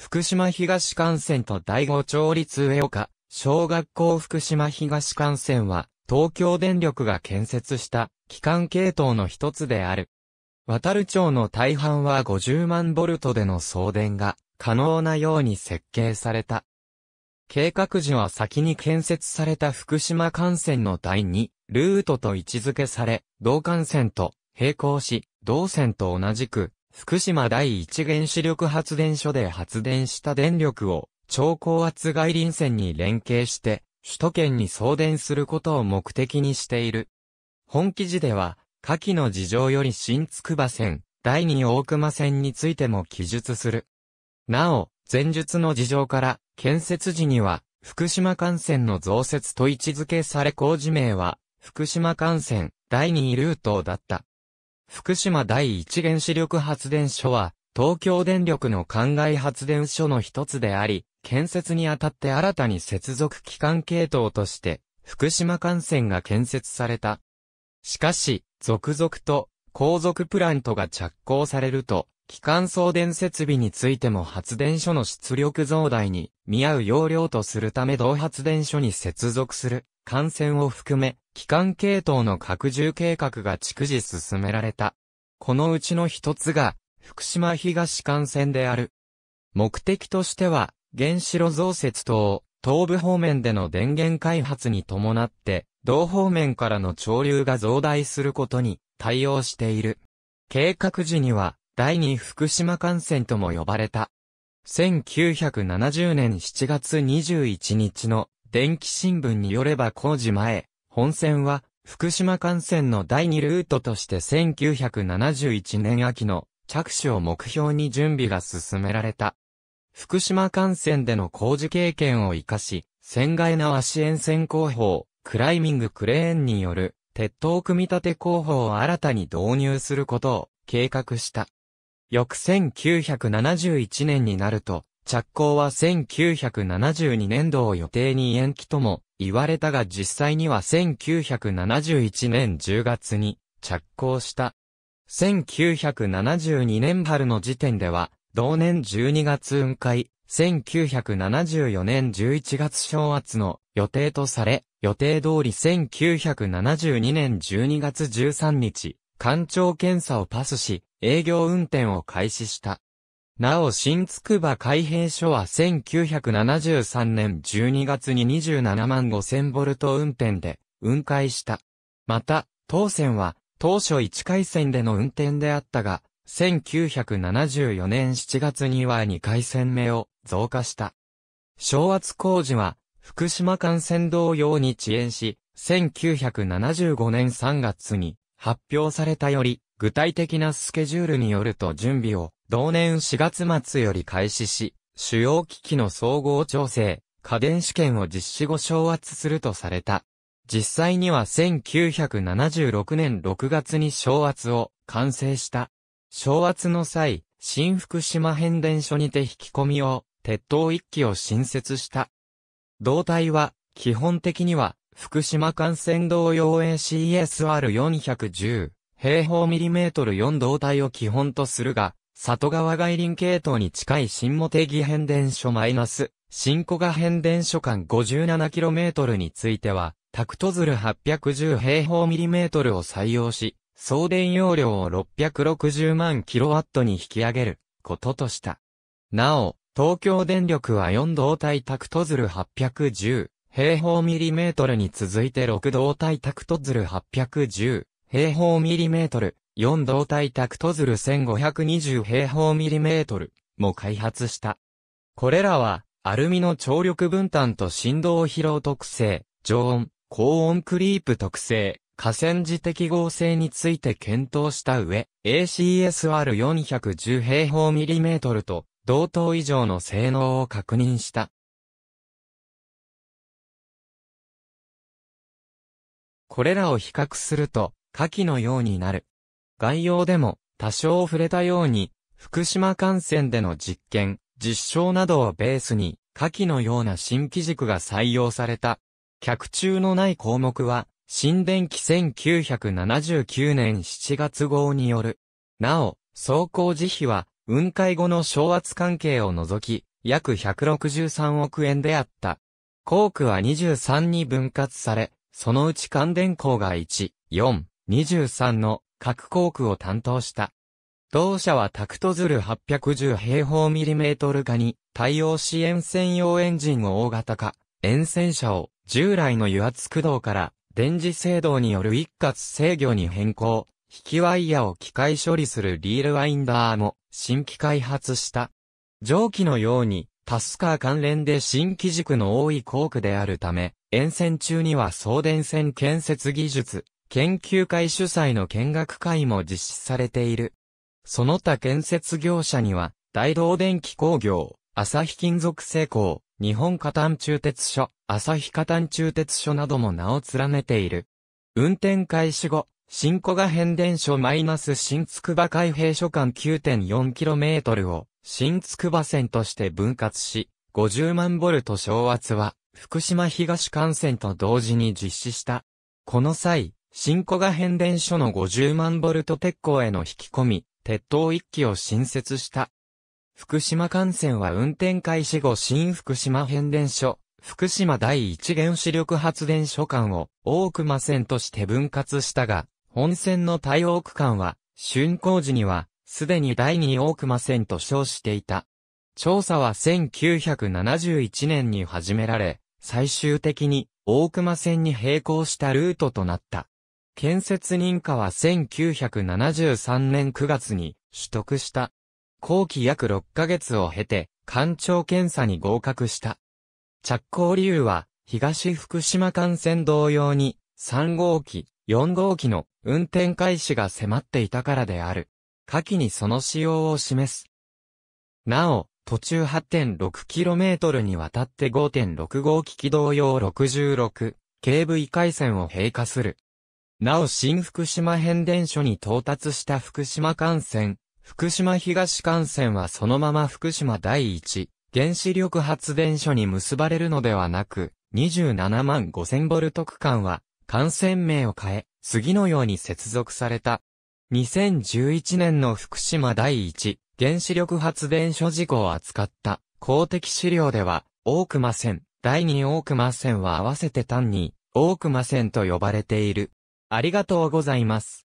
福島東幹線と第五町立上岡、小学校福島東幹線は、東京電力が建設した機関系統の一つである。渡る町の大半は50万ボルトでの送電が可能なように設計された。計画時は先に建設された福島幹線の第二、ルートと位置づけされ、同幹線と並行し、同線と同じく福島第一原子力発電所で発電した電力を超高圧外輪線に連携して首都圏に送電することを目的にしている。本記事では、下記の事情より新筑波線、第二大熊線についても記述する。なお、前述の事情から、建設時には、福島幹線の増設と位置づけされ工事名は、福島幹線、第二ルートだった。福島第一原子力発電所は、東京電力の灌漑発電所の一つであり、建設にあたって新たに接続機関系統として、福島幹線が建設された。しかし、続々と、後続プラントが着工されると、機関送電設備についても発電所の出力増大に見合う容量とするため同発電所に接続する艦船を含め、機関系統の拡充計画が逐次進められた。このうちの一つが、福島東幹線である。目的としては、原子炉増設等、東部方面での電源開発に伴って、同方面からの潮流が増大することに対応している。計画時には、第二福島幹線とも呼ばれた。1970年7月21日の電気新聞によれば工事前、本線は、福島幹線の第2ルートとして1971年秋の着手を目標に準備が進められた。福島幹線での工事経験を活かし、船外縄支援線工法、クライミングクレーンによる鉄塔組み立て工法を新たに導入することを計画した。翌1971年になると、着工は1972年度を予定に延期とも言われたが実際には1971年10月に着工した。1972年春の時点では、同年12月雲海、1974年11月正月の予定とされ、予定通り1972年12月13日、官庁検査をパスし、営業運転を開始した。なお新筑波開閉所は1973年12月に27万5000ボルト運転で運開した。また、当線は当初1回線での運転であったが、1974年7月には2回線目を増加した。昭圧工事は福島幹線同様に遅延し、1975年3月に発表されたより具体的なスケジュールによると準備を同年4月末より開始し、主要機器の総合調整、家電試験を実施後昇圧するとされた。実際には1976年6月に昇圧を完成した。昇圧の際、新福島変電所にて引き込みを、鉄塔一基を新設した。胴体は、基本的には、福島幹線道用 ACSR410 平方ミリメートル4胴体を基本とするが、里川外輪系統に近い新茂木変電所マイナス、新古賀変電所間 57km については、タクトズル810平方ミリメートルを採用し、送電容量を660万 kW に引き上げることとした。なお、東京電力は4導体タクトズル810平方ミリメートルに続いて6導体タクトズル810平方ミリメートル4導体タクトズル1520平方ミリメートルも開発した。これらは、アルミの張力分担と振動疲労特性、常温、高温クリープ特性、河川時適合性について検討した上、ACSR410 平方ミリメートルと同等以上の性能を確認した。これらを比較すると、下記のようになる。概要でも多少触れたように、福島感染での実験、実証などをベースに、下記のような新機軸が採用された。客中のない項目は、新電機1979年7月号による。なお、走行時費は、雲海後の昇圧関係を除き、約163億円であった。工区は23に分割され、そのうち関電工が1、4、23の各航区を担当した。同社はタクトズル810平方ミリメートル化に対応支援専用エンジンを大型化、沿線車を従来の油圧駆動から電磁制動による一括制御に変更、引きワイヤを機械処理するリールワインダーも新規開発した。蒸気のようにタスカー関連で新規軸の多い工区であるため、沿線中には送電線建設技術、研究会主催の見学会も実施されている。その他建設業者には、大道電機工業、朝日金属製工、日本加炭中鉄所、朝日加炭中鉄所なども名を連ねている。運転開始後、新古賀変電所マイナス新筑波開閉所間 9.4km を新筑波線として分割し、50万ボルト昇圧は福島東幹線と同時に実施した。この際、新古賀変電所の50万ボルト鉄鋼への引き込み、鉄塔1基を新設した。福島幹線は運転開始後新福島変電所、福島第一原子力発電所間を大熊線として分割したが、本線の対応区間は、竣工時には、すでに第二大熊線と称していた。調査は1971年に始められ、最終的に大熊線に並行したルートとなった。建設認可は1973年9月に取得した。後期約6ヶ月を経て、官庁検査に合格した。着工理由は、東福島幹線同様に、3号機、4号機の運転開始が迫っていたからである。下記にその仕様を示す。なお、途中 8.6km にわたって5.6号機機動用66、警部異回線を閉鎖する。なお新福島変電所に到達した福島幹線、福島東幹線はそのまま福島第一原子力発電所に結ばれるのではなく、27万5000ボルト区間は、幹線名を変え、次のように接続された。2011年の福島第一原子力発電所事故を扱った公的資料では、大熊線、第二大熊線は合わせて単に、大熊線と呼ばれている。ありがとうございます。